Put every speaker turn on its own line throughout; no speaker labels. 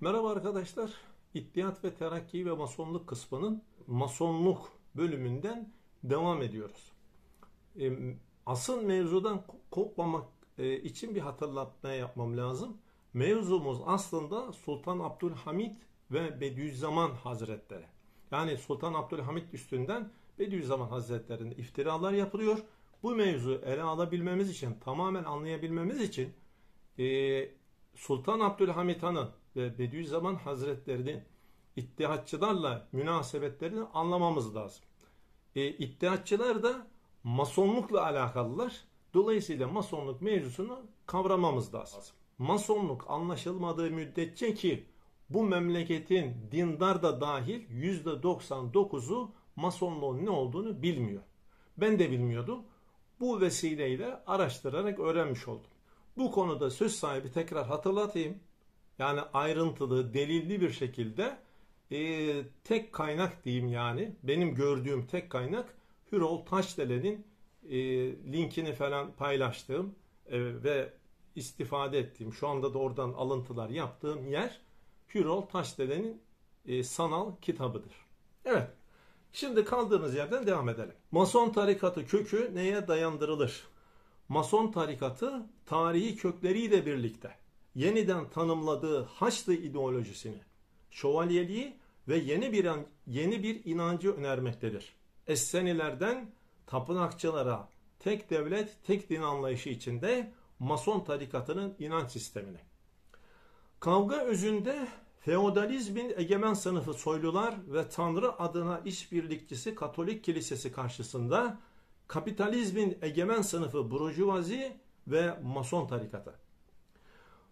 Merhaba arkadaşlar. İttihat ve Terakki ve Masonluk kısmının Masonluk bölümünden devam ediyoruz. E, asıl mevzudan kopmamak e, için bir hatırlatma yapmam lazım. Mevzumuz aslında Sultan Abdülhamit ve Bediüzzaman Hazretleri. Yani Sultan Abdülhamit üstünden Bediüzzaman Hazretleri'nde iftiralar yapılıyor. Bu mevzu ele alabilmemiz için, tamamen anlayabilmemiz için e, Sultan Abdülhamit Han'ın ve Bediüzzaman Hazretleri'nin ittihatçılarla münasebetlerini anlamamız lazım. E, ittihatçılar da masonlukla alakalılar. Dolayısıyla masonluk mevzusunu kavramamız lazım. Masonluk anlaşılmadığı müddetçe ki bu memleketin dindar da dahil %99'u masonluğun ne olduğunu bilmiyor. Ben de bilmiyordum. Bu vesileyle araştırarak öğrenmiş oldum. Bu konuda söz sahibi tekrar hatırlatayım yani ayrıntılı, delilli bir şekilde e, tek kaynak diyeyim yani benim gördüğüm tek kaynak Hürol Taşdelen'in e, linkini falan paylaştığım e, ve istifade ettiğim şu anda da oradan alıntılar yaptığım yer Hürol Taşdelen'in e, sanal kitabıdır. Evet. Şimdi kaldığımız yerden devam edelim. Mason tarikatı kökü neye dayandırılır? Mason tarikatı tarihi kökleriyle birlikte yeniden tanımladığı Haçlı ideolojisini, şövalyeliği ve yeni bir yeni bir inancı önermektedir. Essenilerden tapınakçılara tek devlet, tek din anlayışı içinde Mason tarikatının inanç sistemini. Kavga özünde feodalizmin egemen sınıfı soylular ve Tanrı adına işbirlikçisi Katolik Kilisesi karşısında kapitalizmin egemen sınıfı burjuvazi ve Mason tarikatı.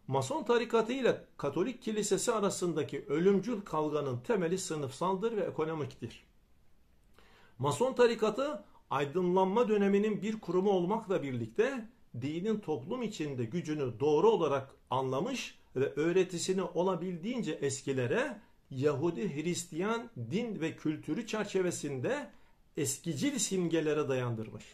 Mason tarikatı ile Katolik kilisesi arasındaki ölümcül kavganın temeli sınıfsaldır ve ekonomiktir. Mason tarikatı aydınlanma döneminin bir kurumu olmakla birlikte dinin toplum içinde gücünü doğru olarak anlamış ve öğretisini olabildiğince eskilere Yahudi, Hristiyan din ve kültürü çerçevesinde eskicil simgelere dayandırmış.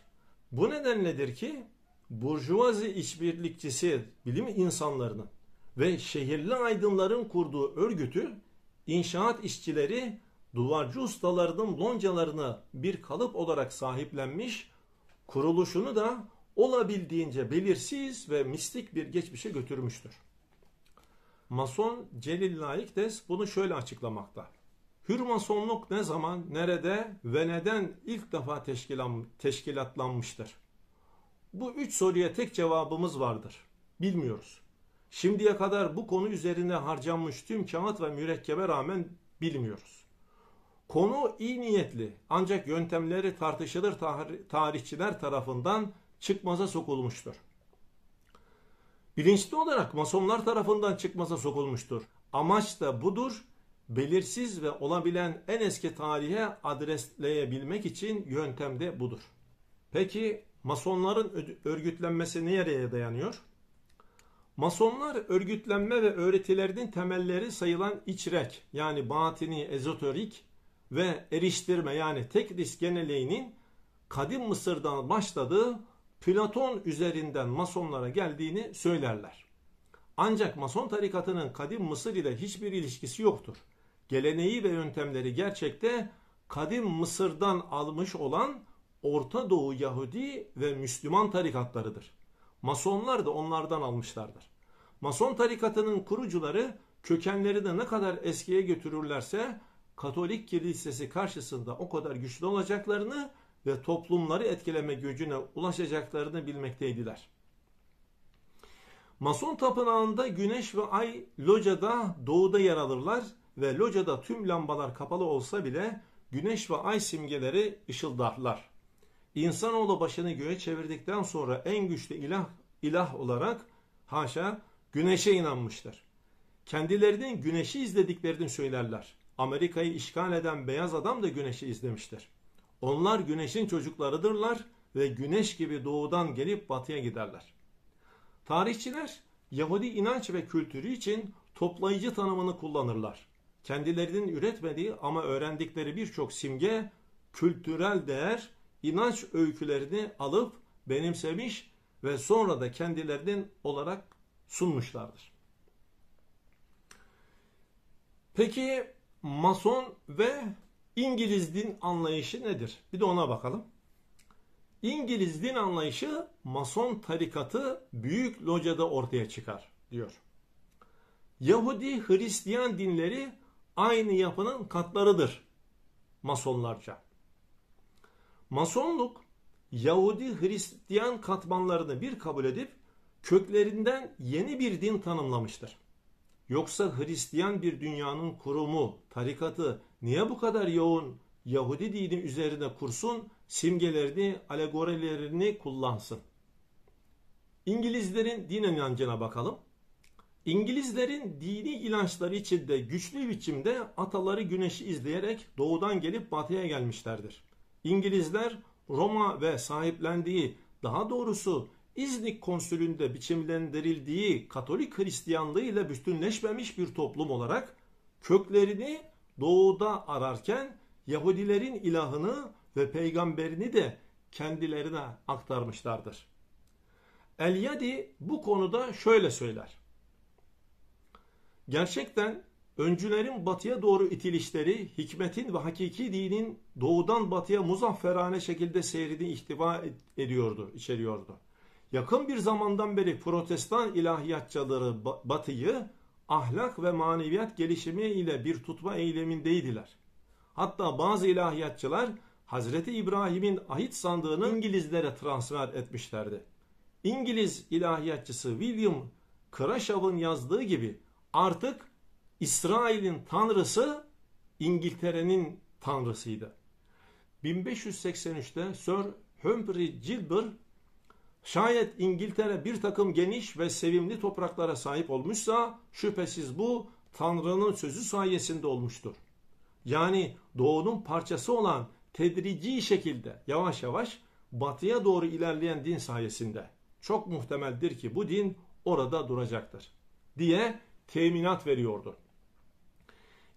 Bu nedenledir ki burjuvazi işbirlikçisi bilim insanlarının ve şehirli aydınların kurduğu örgütü inşaat işçileri duvarcı ustalarının loncalarını bir kalıp olarak sahiplenmiş, kuruluşunu da olabildiğince belirsiz ve mistik bir geçmişe götürmüştür. Mason Celil Laikdes bunu şöyle açıklamakta. Hürmasonluk ne zaman, nerede ve neden ilk defa teşkilatlanmıştır? Bu üç soruya tek cevabımız vardır. Bilmiyoruz. Şimdiye kadar bu konu üzerine harcanmış tüm kağıt ve mürekkebe rağmen bilmiyoruz. Konu iyi niyetli ancak yöntemleri tartışılır tar- tarihçiler tarafından çıkmaza sokulmuştur. Bilinçli olarak masonlar tarafından çıkmaza sokulmuştur. Amaç da budur. Belirsiz ve olabilen en eski tarihe adresleyebilmek için yöntem de budur. Peki Masonların örgütlenmesi nereye dayanıyor? Masonlar örgütlenme ve öğretilerinin temelleri sayılan içrek yani batini, ezoterik ve eriştirme yani tekdis geneleğinin kadim Mısır'dan başladığı Platon üzerinden Masonlara geldiğini söylerler. Ancak Mason tarikatının kadim Mısır ile hiçbir ilişkisi yoktur. Geleneği ve yöntemleri gerçekte kadim Mısır'dan almış olan Orta Doğu Yahudi ve Müslüman tarikatlarıdır. Masonlar da onlardan almışlardır. Mason tarikatının kurucuları kökenleri de ne kadar eskiye götürürlerse Katolik Kilisesi karşısında o kadar güçlü olacaklarını ve toplumları etkileme gücüne ulaşacaklarını bilmekteydiler. Mason tapınağında güneş ve ay locada doğuda yer alırlar ve locada tüm lambalar kapalı olsa bile güneş ve ay simgeleri ışıldarlar. İnsanoğlu başını göğe çevirdikten sonra en güçlü ilah, ilah olarak haşa güneşe inanmıştır. Kendilerinin güneşi izlediklerini söylerler. Amerika'yı işgal eden beyaz adam da güneşi izlemiştir. Onlar güneşin çocuklarıdırlar ve güneş gibi doğudan gelip batıya giderler. Tarihçiler Yahudi inanç ve kültürü için toplayıcı tanımını kullanırlar. Kendilerinin üretmediği ama öğrendikleri birçok simge, kültürel değer inanç öykülerini alıp benimsemiş ve sonra da kendilerinin olarak sunmuşlardır. Peki mason ve İngiliz din anlayışı nedir? Bir de ona bakalım. İngiliz din anlayışı mason tarikatı büyük locada ortaya çıkar diyor. Yahudi Hristiyan dinleri aynı yapının katlarıdır masonlarca. Masonluk Yahudi Hristiyan katmanlarını bir kabul edip köklerinden yeni bir din tanımlamıştır. Yoksa Hristiyan bir dünyanın kurumu, tarikatı niye bu kadar yoğun Yahudi dini üzerine kursun, simgelerini, alegorilerini kullansın? İngilizlerin din inancına bakalım. İngilizlerin dini inançları içinde güçlü biçimde ataları güneşi izleyerek doğudan gelip batıya gelmişlerdir. İngilizler Roma ve sahiplendiği daha doğrusu İznik konsülünde biçimlendirildiği Katolik Hristiyanlığı ile bütünleşmemiş bir toplum olarak köklerini doğuda ararken Yahudilerin ilahını ve peygamberini de kendilerine aktarmışlardır. El Yadi bu konuda şöyle söyler. Gerçekten Öncülerin batıya doğru itilişleri hikmetin ve hakiki dinin doğudan batıya muzafferane şekilde seyrini ihtiva ediyordu, içeriyordu. Yakın bir zamandan beri protestan ilahiyatçıları batıyı ahlak ve maneviyat gelişimi ile bir tutma eylemindeydiler. Hatta bazı ilahiyatçılar Hazreti İbrahim'in ahit sandığını İngilizlere transfer etmişlerdi. İngiliz ilahiyatçısı William Crashaw'ın yazdığı gibi artık İsrail'in tanrısı İngiltere'nin tanrısıydı. 1583'te Sir Humphrey Gilbert şayet İngiltere bir takım geniş ve sevimli topraklara sahip olmuşsa şüphesiz bu Tanrı'nın sözü sayesinde olmuştur. Yani doğunun parçası olan tedrici şekilde yavaş yavaş batıya doğru ilerleyen din sayesinde çok muhtemeldir ki bu din orada duracaktır diye teminat veriyordu.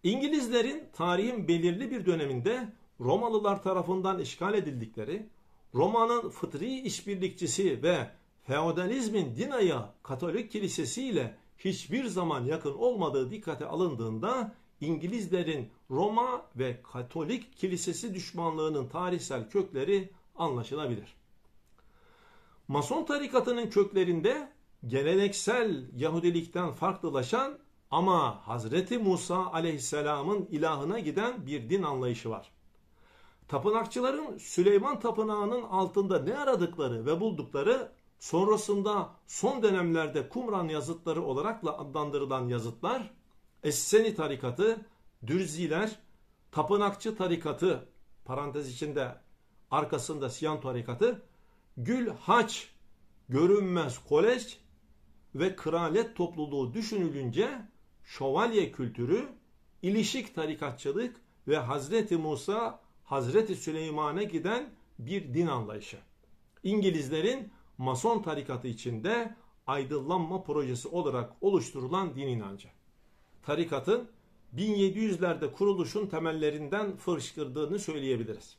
İngilizlerin tarihin belirli bir döneminde Romalılar tarafından işgal edildikleri, Roma'nın fıtri işbirlikçisi ve feodalizmin Dina'ya Katolik Kilisesi ile hiçbir zaman yakın olmadığı dikkate alındığında İngilizlerin Roma ve Katolik Kilisesi düşmanlığının tarihsel kökleri anlaşılabilir. Mason tarikatının köklerinde geleneksel Yahudilikten farklılaşan ama Hazreti Musa aleyhisselamın ilahına giden bir din anlayışı var. Tapınakçıların Süleyman Tapınağı'nın altında ne aradıkları ve buldukları sonrasında son dönemlerde Kumran yazıtları olarak adlandırılan yazıtlar Esseni tarikatı, Dürziler, Tapınakçı tarikatı parantez içinde arkasında Siyan tarikatı, Gül Haç, Görünmez Kolej ve Kralet topluluğu düşünülünce şövalye kültürü, ilişik tarikatçılık ve Hazreti Musa, Hazreti Süleyman'a giden bir din anlayışı. İngilizlerin Mason tarikatı içinde aydınlanma projesi olarak oluşturulan din inancı. Tarikatın 1700'lerde kuruluşun temellerinden fırışkırdığını söyleyebiliriz.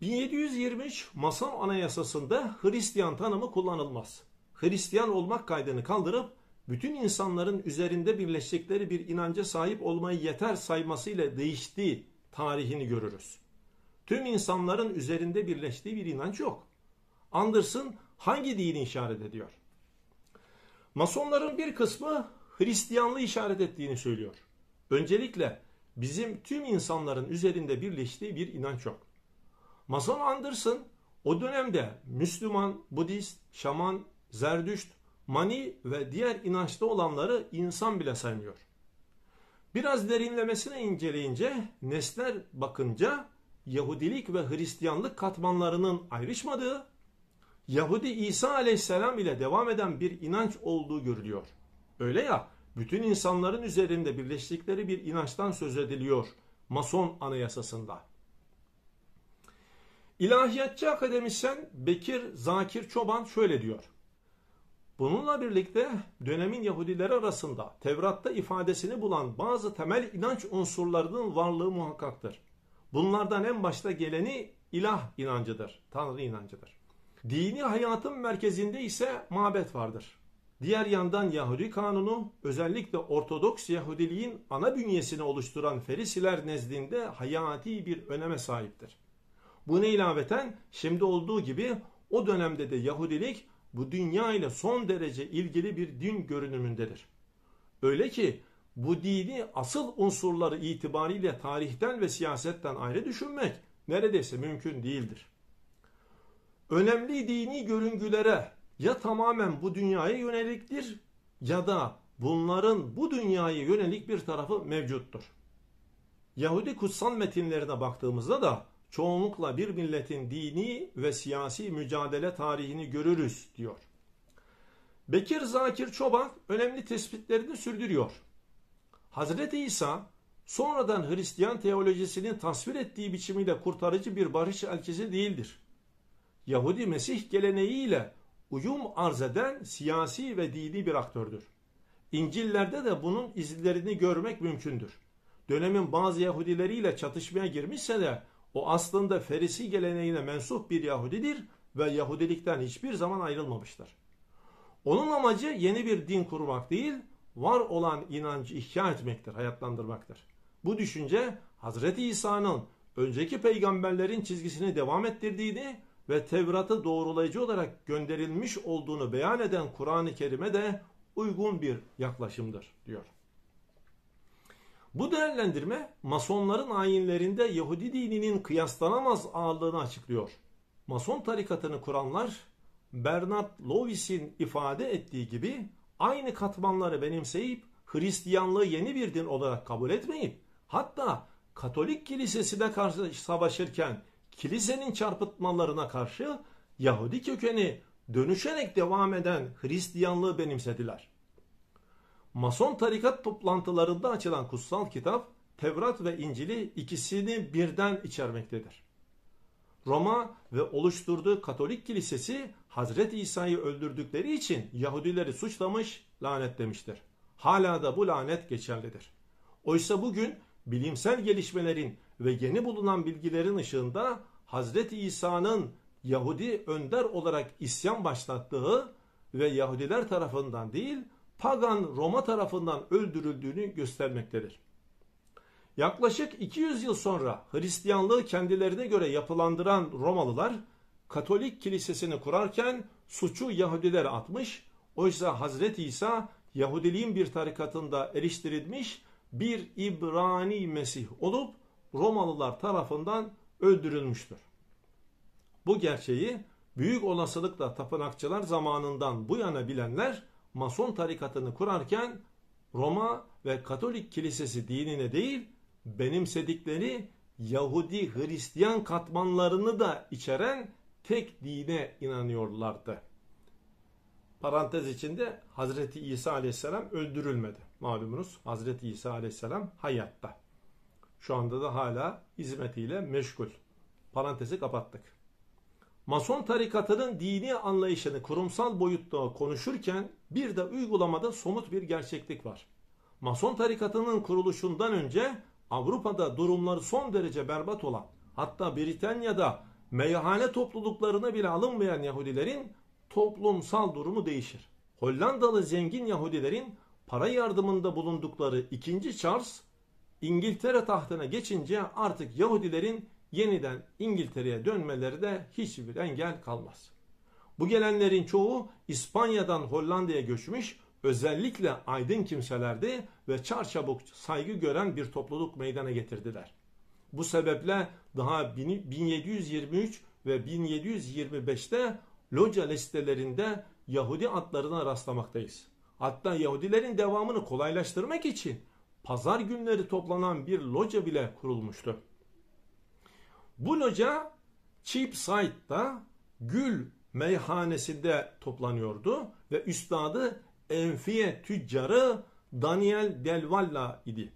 1723 Mason Anayasası'nda Hristiyan tanımı kullanılmaz. Hristiyan olmak kaydını kaldırıp bütün insanların üzerinde birleşecekleri bir inanca sahip olmayı yeter saymasıyla değiştiği tarihini görürüz. Tüm insanların üzerinde birleştiği bir inanç yok. Anderson hangi dini işaret ediyor? Masonların bir kısmı Hristiyanlığı işaret ettiğini söylüyor. Öncelikle bizim tüm insanların üzerinde birleştiği bir inanç yok. Mason Anderson o dönemde Müslüman, Budist, Şaman, Zerdüşt, mani ve diğer inançta olanları insan bile saymıyor. Biraz derinlemesine inceleyince, nesler bakınca Yahudilik ve Hristiyanlık katmanlarının ayrışmadığı, Yahudi İsa aleyhisselam ile devam eden bir inanç olduğu görülüyor. Öyle ya, bütün insanların üzerinde birleştikleri bir inançtan söz ediliyor Mason Anayasası'nda. İlahiyatçı akademisyen Bekir Zakir Çoban şöyle diyor. Bununla birlikte dönemin Yahudileri arasında Tevrat'ta ifadesini bulan bazı temel inanç unsurlarının varlığı muhakkaktır. Bunlardan en başta geleni ilah inancıdır, Tanrı inancıdır. Dini hayatın merkezinde ise mabet vardır. Diğer yandan Yahudi kanunu özellikle Ortodoks Yahudiliğin ana bünyesini oluşturan Ferisiler nezdinde hayati bir öneme sahiptir. Buna ilaveten şimdi olduğu gibi o dönemde de Yahudilik bu dünya ile son derece ilgili bir din görünümündedir. Öyle ki bu dini asıl unsurları itibariyle tarihten ve siyasetten ayrı düşünmek neredeyse mümkün değildir. Önemli dini görüngülere ya tamamen bu dünyaya yöneliktir ya da bunların bu dünyaya yönelik bir tarafı mevcuttur. Yahudi kutsal metinlerine baktığımızda da çoğunlukla bir milletin dini ve siyasi mücadele tarihini görürüz diyor. Bekir Zakir Çoban önemli tespitlerini sürdürüyor. Hazreti İsa sonradan Hristiyan teolojisinin tasvir ettiği biçimiyle kurtarıcı bir barış elçisi değildir. Yahudi Mesih geleneğiyle uyum arz eden siyasi ve dini bir aktördür. İncil'lerde de bunun izlerini görmek mümkündür. Dönemin bazı Yahudileriyle çatışmaya girmişse de o aslında Ferisi geleneğine mensup bir Yahudidir ve Yahudilikten hiçbir zaman ayrılmamıştır. Onun amacı yeni bir din kurmak değil, var olan inancı ihya etmektir, hayatlandırmaktır. Bu düşünce Hazreti İsa'nın önceki peygamberlerin çizgisini devam ettirdiğini ve Tevrat'ı doğrulayıcı olarak gönderilmiş olduğunu beyan eden Kur'an-ı Kerim'e de uygun bir yaklaşımdır diyor. Bu değerlendirme Masonların ayinlerinde Yahudi dininin kıyaslanamaz ağırlığını açıklıyor. Mason tarikatını kuranlar Bernard Lowis'in ifade ettiği gibi aynı katmanları benimseyip Hristiyanlığı yeni bir din olarak kabul etmeyip hatta Katolik kilisesine karşı savaşırken kilisenin çarpıtmalarına karşı Yahudi kökeni dönüşerek devam eden Hristiyanlığı benimsediler. Mason tarikat toplantılarında açılan kutsal kitap Tevrat ve İncil'i ikisini birden içermektedir. Roma ve oluşturduğu Katolik Kilisesi Hazreti İsa'yı öldürdükleri için Yahudileri suçlamış, lanetlemiştir. Hala da bu lanet geçerlidir. Oysa bugün bilimsel gelişmelerin ve yeni bulunan bilgilerin ışığında Hazreti İsa'nın Yahudi önder olarak isyan başlattığı ve Yahudiler tarafından değil pagan Roma tarafından öldürüldüğünü göstermektedir. Yaklaşık 200 yıl sonra Hristiyanlığı kendilerine göre yapılandıran Romalılar Katolik kilisesini kurarken suçu Yahudilere atmış, oysa Hazreti İsa Yahudiliğin bir tarikatında eriştirilmiş bir İbrani Mesih olup Romalılar tarafından öldürülmüştür. Bu gerçeği büyük olasılıkla tapınakçılar zamanından bu yana bilenler Mason tarikatını kurarken Roma ve Katolik Kilisesi dinine değil benimsedikleri Yahudi Hristiyan katmanlarını da içeren tek dine inanıyorlardı. Parantez içinde Hazreti İsa aleyhisselam öldürülmedi. Malumunuz Hazreti İsa aleyhisselam hayatta. Şu anda da hala hizmetiyle meşgul. Parantezi kapattık. Mason tarikatının dini anlayışını kurumsal boyutta konuşurken bir de uygulamada somut bir gerçeklik var. Mason tarikatının kuruluşundan önce Avrupa'da durumları son derece berbat olan hatta Britanya'da meyhane topluluklarına bile alınmayan Yahudilerin toplumsal durumu değişir. Hollandalı zengin Yahudilerin para yardımında bulundukları 2. Charles İngiltere tahtına geçince artık Yahudilerin yeniden İngiltere'ye dönmeleri de hiçbir engel kalmaz. Bu gelenlerin çoğu İspanya'dan Hollanda'ya göçmüş, özellikle aydın kimselerdi ve çarçabuk saygı gören bir topluluk meydana getirdiler. Bu sebeple daha 1723 ve 1725'te loca listelerinde Yahudi adlarına rastlamaktayız. Hatta Yahudilerin devamını kolaylaştırmak için pazar günleri toplanan bir loca bile kurulmuştu. Bu loca Cheapside'da Gül meyhanesinde toplanıyordu ve üstadı Enfiye tüccarı Daniel Delvalla idi.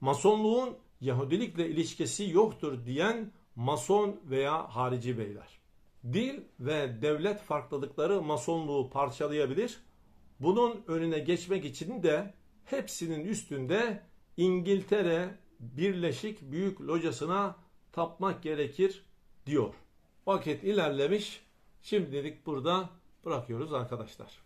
Masonluğun Yahudilikle ilişkisi yoktur diyen Mason veya harici beyler. Dil ve devlet farklılıkları Masonluğu parçalayabilir. Bunun önüne geçmek için de hepsinin üstünde İngiltere Birleşik Büyük Locası'na tapmak gerekir diyor. Vakit ilerlemiş Şimdilik burada bırakıyoruz arkadaşlar.